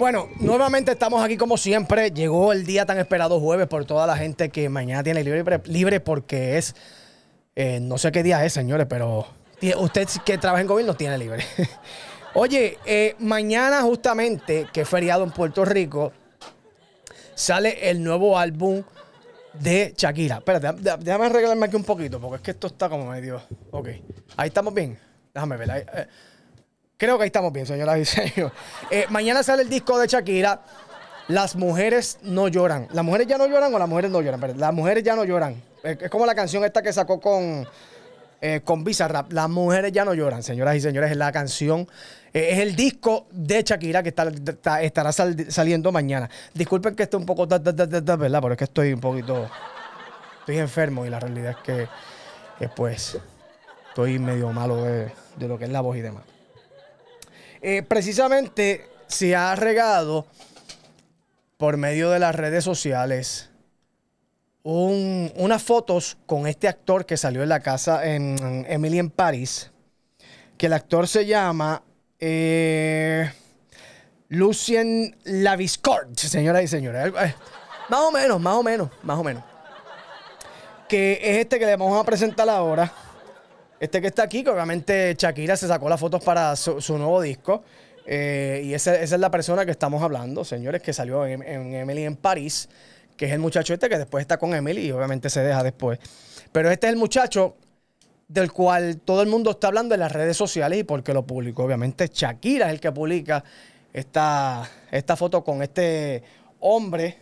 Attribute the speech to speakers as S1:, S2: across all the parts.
S1: Bueno, nuevamente estamos aquí como siempre. Llegó el día tan esperado jueves por toda la gente que mañana tiene libre, libre porque es. Eh, no sé qué día es, señores, pero usted que trabaja en gobierno tiene libre. Oye, eh, mañana justamente, que es feriado en Puerto Rico, sale el nuevo álbum de Shakira. Espérate, déjame arreglarme aquí un poquito, porque es que esto está como medio. Ok, ahí estamos bien. Déjame ver. Ahí, eh. Creo que ahí estamos bien, señoras y señores. Eh, mañana sale el disco de Shakira. Las mujeres no lloran. ¿Las mujeres ya no lloran o las mujeres no lloran? las mujeres ya no lloran. Es como la canción esta que sacó con, eh, con Bizarrap. Las mujeres ya no lloran, señoras y señores. Es la canción, eh, es el disco de Shakira que está, estará saliendo mañana. Disculpen que esté un poco, ¿verdad? Pero es que estoy un poquito, estoy enfermo y la realidad es que, eh, pues, estoy medio malo de lo que es la voz y demás. Eh, precisamente se ha regado por medio de las redes sociales unas fotos con este actor que salió en la casa en, Emily en París, que el actor se llama eh, Lucien Laviscord, señoras y señores. Eh, más o menos, más o menos, más o menos. Que es este que le vamos a presentar ahora. Este que está aquí, que obviamente Shakira se sacó las fotos para su, nuevo disco. Eh, y esa, es la persona que estamos hablando, señores, que salió en, en, Emily en París, que es el muchacho este que después está con Emily y obviamente se deja después. Pero este es el muchacho del cual todo el mundo está hablando en las redes sociales y porque lo publicó. Obviamente Shakira es el que publica esta foto con este hombre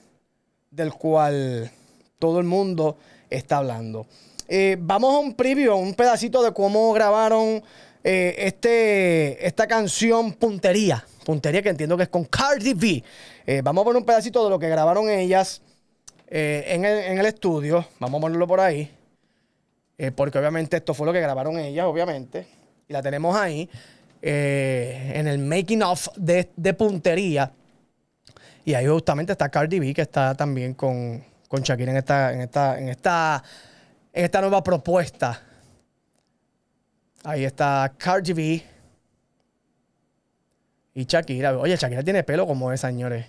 S1: del cual todo el mundo está hablando. Eh, vamos a un preview, un pedacito de cómo grabaron eh, este, esta canción Puntería. Puntería que entiendo que es con Cardi B. Eh, vamos a poner un pedacito de lo que grabaron ellas en el, estudio. Vamos a ponerlo por ahí. porque obviamente esto fue lo que grabaron ellas, obviamente. Y la tenemos ahí. en el making of de, puntería. Y ahí justamente está Cardi B, que está también con, con Shakira en esta, en esta, en esta esta nueva propuesta. Ahí está Cardi B y Shakira. Oye, Shakira tiene pelo como es, señores.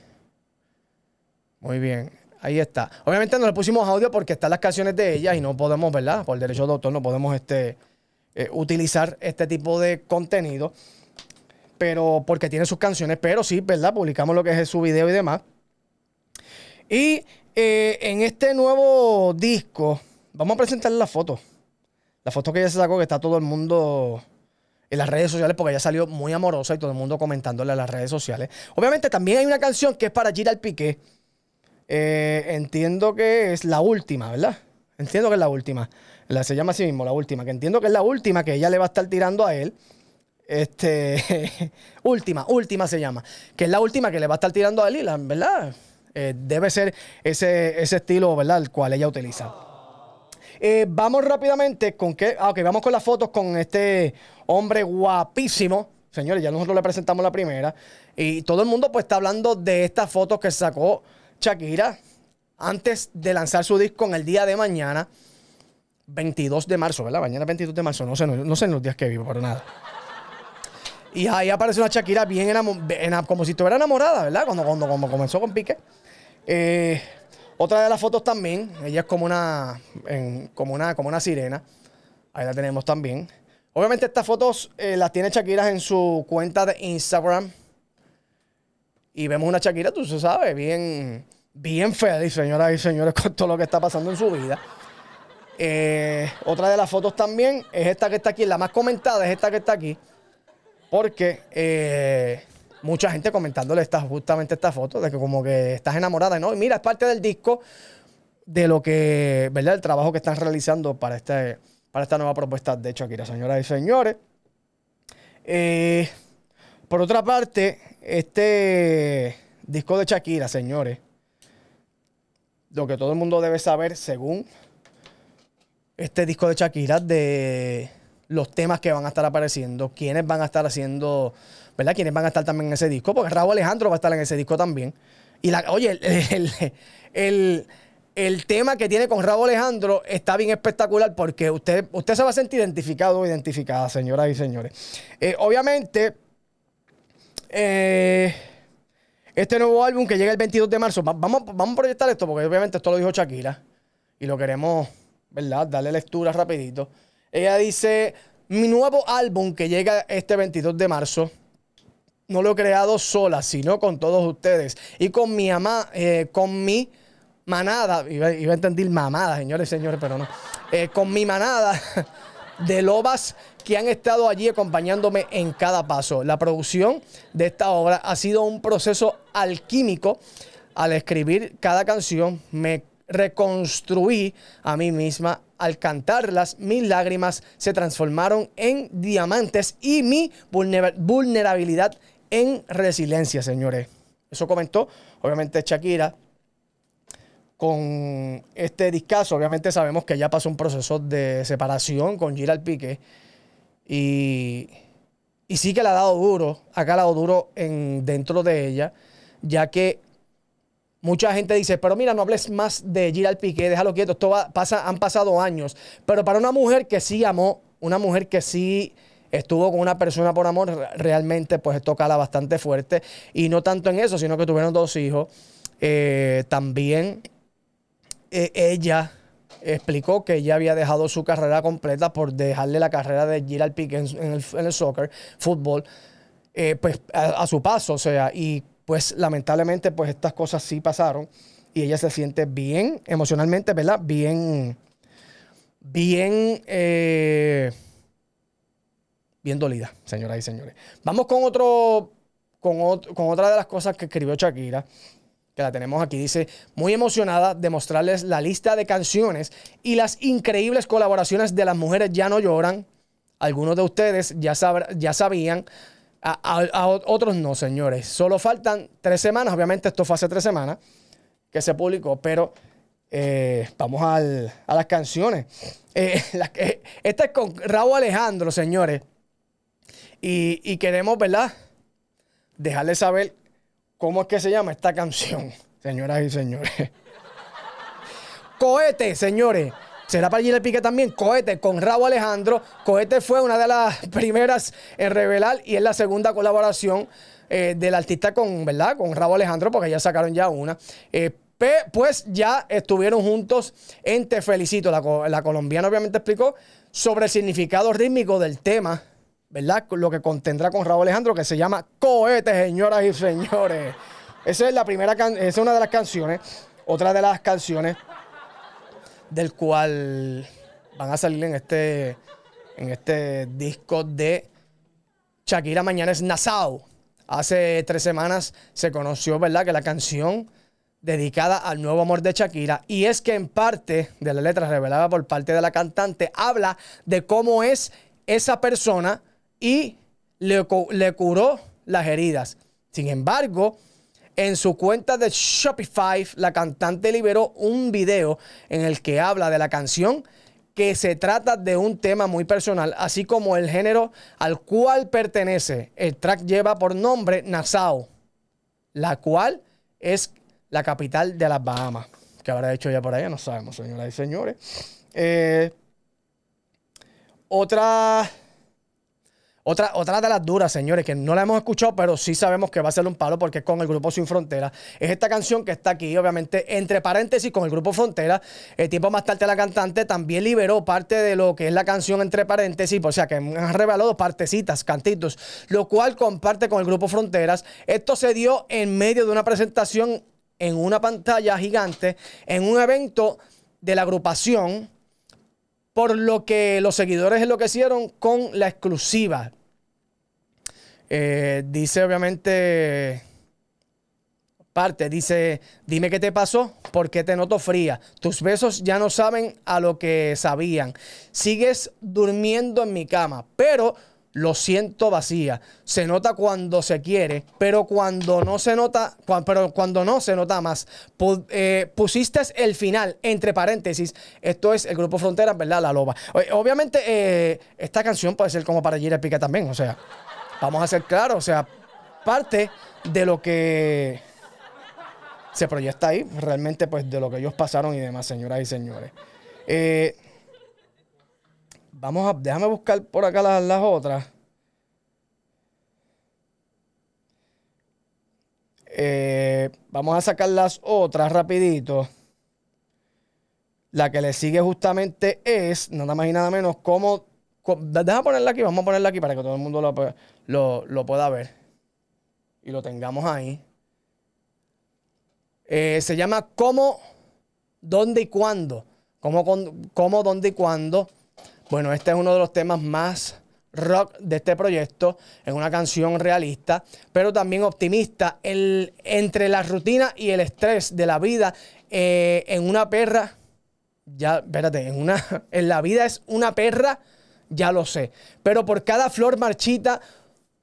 S1: Muy bien. Ahí está. Obviamente no le pusimos audio porque están las canciones de ella y no podemos, ¿verdad? Por derecho de autor no podemos este, eh, utilizar este tipo de contenido. Pero porque tiene sus canciones, pero sí, ¿verdad? Publicamos lo que es su video y demás. Y eh, en este nuevo disco, Vamos a presentar la foto. La foto que ella se sacó, que está todo el mundo en las redes sociales, porque ella salió muy amorosa y todo el mundo comentándole en las redes sociales. Obviamente, también hay una canción que es para Giral Piqué. Eh, entiendo que es la última, ¿verdad? Entiendo que es la última. La, se llama así mismo, la última. Que entiendo que es la última que ella le va a estar tirando a él. Este. última, última se llama. Que es la última que le va a estar tirando a él, ¿verdad? Eh, debe ser ese, ese estilo, ¿verdad? El cual ella utiliza. Eh, vamos rápidamente con qué. Ah, vamos con las fotos con este hombre guapísimo. Señores, ya nosotros le presentamos la primera. Y todo el mundo pues está hablando de estas fotos que sacó Shakira antes de lanzar su disco en el día de mañana, 22 de marzo, ¿verdad? Mañana 22 de marzo, no sé, no, sé en los días que vivo, pero nada. Y ahí aparece una Shakira bien enamorada, como si estuviera enamorada, ¿verdad? Cuando, cuando, comenzó con Pique Eh, otra de las fotos también, ella es como una, como una, como una sirena. Ahí la tenemos también. Obviamente estas fotos eh, las tiene Shakira en su cuenta de Instagram. Y vemos una Shakira, tú se sabes, bien, bien feliz, señoras y señores, con todo lo que está pasando en su vida. Eh, otra de las fotos también es esta que está aquí. La más comentada es esta que está aquí. Porque... Eh, mucha gente comentándole esta, justamente esta foto, de que como que estás enamorada, ¿no? Y mira, es parte del disco de lo que, ¿verdad? El trabajo que están realizando para, este, para esta nueva propuesta de Shakira, señoras y señores. Eh, por otra parte, este disco de Shakira, señores, lo que todo el mundo debe saber, según este disco de Shakira, de los temas que van a estar apareciendo, quiénes van a estar haciendo ¿verdad? Quienes van a estar también en ese disco, porque Rabo Alejandro va a estar en ese disco también. Y la, oye, el, el, tema que tiene con Rabo Alejandro está bien espectacular porque usted, usted se va a sentir identificado o identificada, señoras y señores. Eh, obviamente, eh, este nuevo álbum que llega el 22 de marzo, vamos, vamos a proyectar esto porque obviamente esto lo dijo Shakira y lo queremos, ¿verdad? Darle lectura rapidito. Ella dice, mi nuevo álbum que llega este 22 de marzo no lo he creado sola, sino con todos ustedes. Y con mi mamá, eh, con mi manada, iba, a entender mamada, señores, señores, pero no. Eh, con mi manada de lobas que han estado allí acompañándome en cada paso. La producción de esta obra ha sido un proceso alquímico. Al escribir cada canción me reconstruí a mí misma. Al cantarlas, mis lágrimas se transformaron en diamantes y mi vulnerabilidad en resiliencia, señores. Eso comentó, obviamente, Shakira. Con este discazo, obviamente sabemos que ya pasó un proceso de separación con Gerald Piqué. Y, y sí que le ha dado duro, ha dado duro dentro de ella, ya que Mucha gente dice, pero mira, no hables más de Gerard Piqué, déjalo quieto, esto pasa, han pasado años. Pero para una mujer que sí amó, una mujer que sí estuvo con una persona por amor, realmente pues esto bastante fuerte. Y no tanto en eso, sino que tuvieron dos hijos. Eh, también eh, ella explicó que ella había dejado su carrera completa por dejarle la carrera de Gerald Pickens en, el, soccer, fútbol, eh, pues a, su paso, o sea, y pues lamentablemente pues estas cosas sí pasaron y ella se siente bien emocionalmente, ¿verdad? Bien, bien dolida, señoras y señores. Vamos con otro, con, con otra de las cosas que escribió Shakira, que la tenemos aquí. Dice, muy emocionada de mostrarles la lista de canciones y las increíbles colaboraciones de las mujeres ya no lloran. Algunos de ustedes ya, ya sabían, a, otros no, señores. Solo faltan tres semanas, obviamente esto fue hace tres semanas que se publicó, pero eh, vamos a las canciones. Eh, esta es con Raúl Alejandro, señores. Y, queremos, ¿verdad? Dejarles saber cómo es que se llama esta canción, señoras y señores. Cohete, señores. ¿Será para la Pique también? Cohete con Rabo Alejandro. Cohete fue una de las primeras en revelar y es la segunda colaboración eh, del artista con, ¿verdad? Con Raúl Alejandro, porque ya sacaron ya una. Eh, pues ya estuvieron juntos en Te Felicito. la colombiana obviamente explicó sobre el significado rítmico del tema ¿verdad? Lo que contendrá con Raúl Alejandro, que se llama Cohete, señoras y señores. Esa es la primera es una de las canciones. Otra de las canciones del cual van a salir en este, en este disco de Shakira Mañana es Nassau. Hace tres semanas se conoció, ¿verdad?, que la canción dedicada al nuevo amor de Shakira. Y es que en parte de la letra revelada por parte de la cantante habla de cómo es esa persona y le, le curó las heridas. Sin embargo, en su cuenta de Shopify, la cantante liberó un video en el que habla de la canción que se trata de un tema muy personal, así como el género al cual pertenece. El track lleva por nombre Nassau, la cual es la capital de las Bahamas. ¿Qué habrá hecho ya por allá? No sabemos, señoras y señores. Eh, otra otra, otra de las duras, señores, que no la hemos escuchado, pero sí sabemos que va a ser un palo porque es con el grupo Sin Fronteras. Es esta canción que está aquí, obviamente, entre paréntesis, con el grupo Frontera. El tiempo más tarde la cantante también liberó parte de lo que es la canción entre paréntesis, o sea que han revelado partecitas, cantitos, lo cual comparte con el grupo Fronteras. Esto se dio en medio de una presentación en una pantalla gigante, en un evento de la agrupación por lo que los seguidores enloquecieron con la exclusiva. Eh, dice obviamente parte, dice, dime qué te pasó, porque te noto fría. Tus besos ya no saben a lo que sabían. Sigues durmiendo en mi cama, pero lo siento vacía. Se nota cuando se quiere, pero cuando no se nota, pero cuando no se nota más. Eh, pusiste el final, entre paréntesis. Esto es el grupo Frontera, ¿verdad? La Loba. Obviamente, eh, esta canción puede ser como para Gira Pica también. O sea, vamos a ser claros. O sea, parte de lo que se proyecta ahí, realmente, pues de lo que ellos pasaron y demás, señoras y señores. Eh. Vamos a, déjame buscar por acá las, las otras. Eh, vamos a sacar las otras rapidito. La que le sigue justamente es, nada más y nada menos, cómo... déjame ponerla aquí, vamos a ponerla aquí para que todo el mundo lo, pueda ver. Y lo tengamos ahí. Eh, se llama cómo, dónde y cuándo. Cómo, cómo, dónde y cuándo. Bueno, este es uno de los temas más rock de este proyecto. Es una canción realista, pero también optimista. El, entre la rutina y el estrés de la vida, eh, en una perra, ya, espérate, en, una, en la vida es una perra, ya lo sé. Pero por cada flor marchita,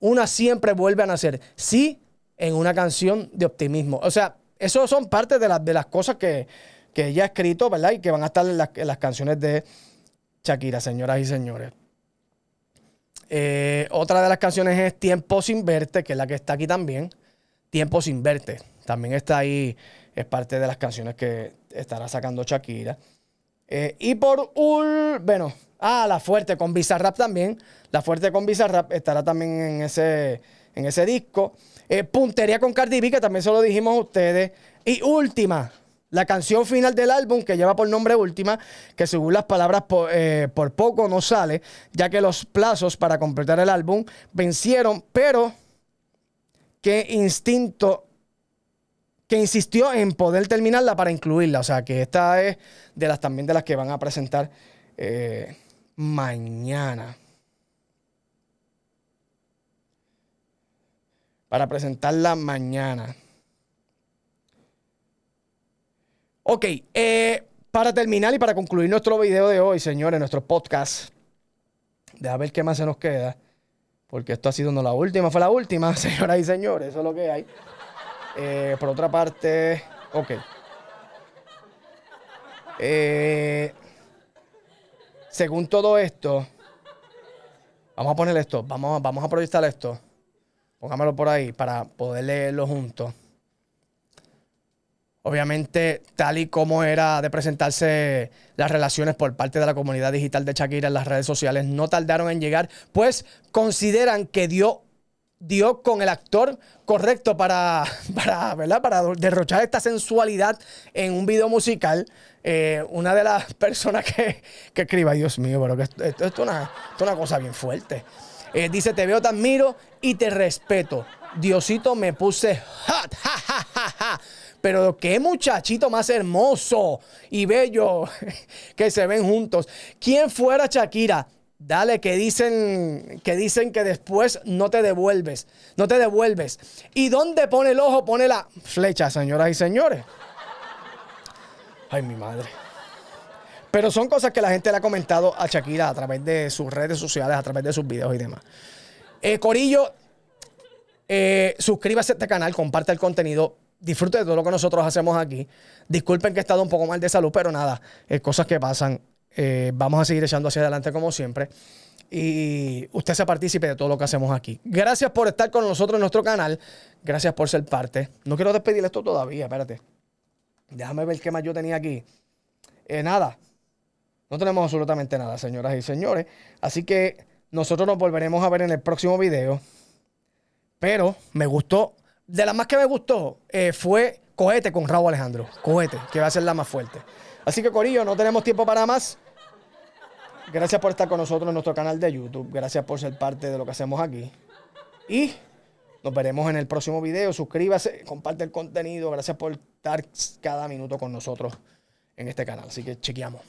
S1: una siempre vuelve a nacer. Sí, en una canción de optimismo. O sea, eso son parte de, las de las cosas que, que ella ha escrito, ¿verdad? Y que van a estar en las canciones de Shakira, señoras y señores. Eh, otra de las canciones es Tiempo sin verte, que es la que está aquí también. Tiempo sin verte. También está ahí, es parte de las canciones que estará sacando Shakira. Eh, y por Ul, bueno, ah, La Fuerte con Bizarrap también. La Fuerte con Bizarrap estará también en ese, en ese disco. Eh, puntería con Cardi B, que también se lo dijimos a ustedes. Y última, la canción final del álbum, que lleva por nombre Última, que según las palabras eh, por, poco no sale, ya que los plazos para completar el álbum vencieron, pero que Instinto, que insistió en poder terminarla para incluirla. O sea, que esta es de las también de las que van a presentar eh, mañana. Para presentarla mañana. Ok, eh, para terminar y para concluir nuestro video de hoy, señores, nuestro podcast, a ver qué más se nos queda, porque esto ha sido no la última, fue la última, señoras y señores, eso es lo que hay. Eh, por otra parte, ok. Eh, según todo esto, vamos a poner esto, vamos, vamos a proyectar esto, póngamelo por ahí para poder leerlo juntos. Obviamente, tal y como era de presentarse las relaciones por parte de la comunidad digital de Shakira en las redes sociales, no tardaron en llegar, pues consideran que dio, dio con el actor correcto para, para, para derrochar esta sensualidad en un video musical. Eh, una de las personas que, escriba, Dios mío, pero que esto, es, una, cosa bien fuerte. Eh, dice, te veo, te admiro y te respeto. Diosito, me puse hot, ja, ja, pero qué muchachito más hermoso y bello que se ven juntos. ¿Quién fuera Shakira? Dale, que dicen, que dicen que después no te devuelves, no te devuelves. ¿Y dónde pone el ojo? Pone la flecha, señoras y señores. Ay, mi madre. Pero son cosas que la gente le ha comentado a Shakira a través de sus redes sociales, a través de sus videos y demás. Eh, Corillo, eh, suscríbase a este canal, comparte el contenido, disfrute de todo lo que nosotros hacemos aquí. Disculpen que he estado un poco mal de salud, pero nada, eh, cosas que pasan. Eh, vamos a seguir echando hacia adelante como siempre. Y usted se participe de todo lo que hacemos aquí. Gracias por estar con nosotros en nuestro canal. Gracias por ser parte. No quiero despedir esto todavía, espérate. Déjame ver qué más yo tenía aquí. Eh, nada. No tenemos absolutamente nada, señoras y señores. Así que nosotros nos volveremos a ver en el próximo video. Pero me gustó de las más que me gustó eh, fue Cohete con Raúl Alejandro. Cohete, que va a ser la más fuerte. Así que, Corillo, no tenemos tiempo para más. Gracias por estar con nosotros en nuestro canal de YouTube. Gracias por ser parte de lo que hacemos aquí. Y nos veremos en el próximo video. Suscríbase, comparte el contenido. Gracias por estar cada minuto con nosotros en este canal. Así que chequeamos.